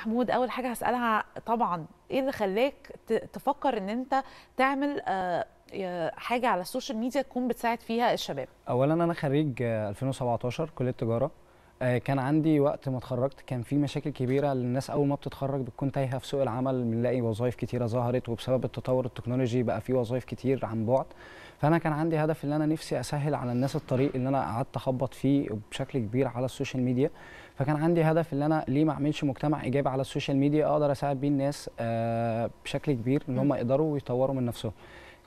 محمود اول حاجه هسالها طبعا ايه اللي خلاك تفكر ان انت تعمل آه، حاجه على السوشيال ميديا تكون بتساعد فيها الشباب اولا انا خريج 2017 آه، كليه تجاره آه، كان عندي وقت ما اتخرجت كان في مشاكل كبيره للناس اول ما بتتخرج بتكون تايهه في سوق العمل بنلاقي وظائف كتيره ظهرت وبسبب التطور التكنولوجي بقى في وظائف كتير عن بعد فانا كان عندي هدف ان انا نفسي اسهل على الناس الطريق اللي انا قعدت اخبط فيه بشكل كبير على السوشيال ميديا فكان عندي هدف ان انا ليه ما اعملش مجتمع ايجابي على السوشيال ميديا اقدر اساعد بيه الناس آه، بشكل كبير ان هم يقدروا ويطوروا من نفسهم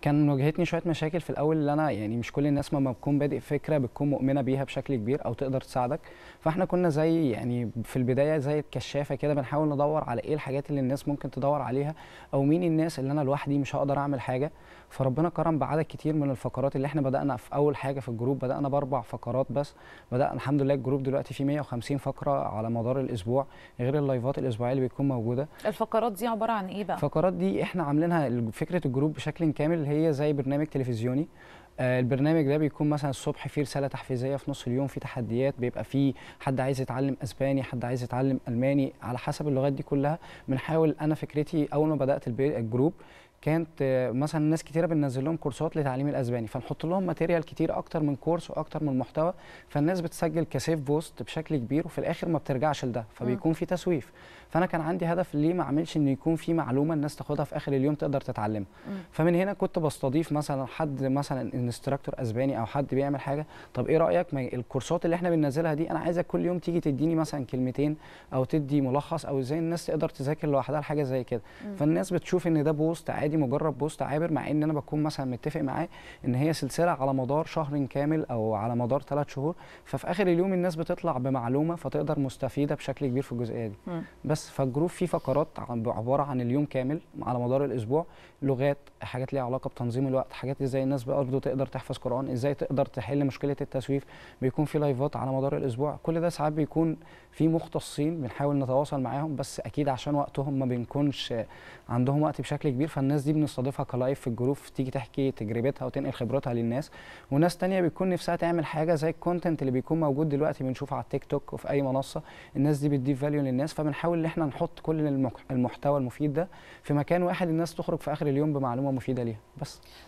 كان واجهتني شويه مشاكل في الاول اللي انا يعني مش كل الناس لما بتكون بادئ فكره بتكون مؤمنه بيها بشكل كبير او تقدر تساعدك فاحنا كنا زي يعني في البدايه زي الكشافه كده بنحاول ندور على ايه الحاجات اللي الناس ممكن تدور عليها او مين الناس اللي انا لوحدي مش هقدر اعمل حاجه فربنا كرم بعدد كتير من الفقرات اللي احنا بدانا في اول حاجه في الجروب بدانا باربع فقرات بس بدانا الحمد لله الجروب دلوقتي فيه 150 فقره على مدار الاسبوع غير اللايفات الاسبوعيه اللي بتكون موجوده الفقرات دي عباره عن ايه بقى الفقرات دي احنا عاملينها فكره الجروب بشكل كامل هي زي برنامج تلفزيوني آه، البرنامج ده بيكون مثلا الصبح فيه رساله تحفيزيه في نص اليوم في تحديات بيبقى فيه حد عايز يتعلم اسباني حد عايز يتعلم الماني على حسب اللغات دي كلها بنحاول انا فكرتي اول ما بدات الجروب كانت مثلا ناس كتيره بننزل لهم كورسات لتعليم الاسباني فنحط لهم ماتيريال كتير اكتر من كورس واكتر من محتوى فالناس بتسجل كسيف بوست بشكل كبير وفي الاخر ما بترجعش لده فبيكون في تسويف فانا كان عندي هدف ليه ما اعملش ان يكون في معلومه الناس تاخدها في اخر اليوم تقدر تتعلمها فمن هنا كنت بستضيف مثلا حد مثلا انستراكتور اسباني او حد بيعمل حاجه طب ايه رايك ما الكورسات اللي احنا بننزلها دي انا عايزك كل يوم تيجي تديني مثلا كلمتين او تدي ملخص او ازاي الناس تقدر تذاكر لوحدها حاجه زي كده فالناس بتشوف ان ده بوست عادي دي مجرد بوست عابر مع ان انا بكون مثلا متفق معاه ان هي سلسله على مدار شهر كامل او على مدار ثلاث شهور ففي اخر اليوم الناس بتطلع بمعلومه فتقدر مستفيده بشكل كبير في الجزئيه دي بس فالجروب فيه فقرات عباره عن اليوم كامل على مدار الاسبوع لغات حاجات ليها علاقه بتنظيم الوقت حاجات ازاي الناس برضه تقدر تحفظ قران ازاي تقدر تحل مشكله التسويف بيكون في لايفات على مدار الاسبوع كل ده ساعات بيكون في مختصين بنحاول نتواصل معاهم بس اكيد عشان وقتهم ما بنكونش عندهم وقت بشكل كبير فالناس دي بنستضيفها كلايف في الجروب تيجي تحكي تجربتها وتنقل خبراتها للناس وناس تانية بتكون نفسها تعمل حاجه زي الكونتنت اللي بيكون موجود دلوقتي بنشوفه على التيك توك وفي اي منصه الناس دي بتضيف فاليو للناس فبنحاول ان احنا نحط كل المحتوى المفيد ده في مكان واحد الناس تخرج في اخر اليوم بمعلومه مفيده ليها بس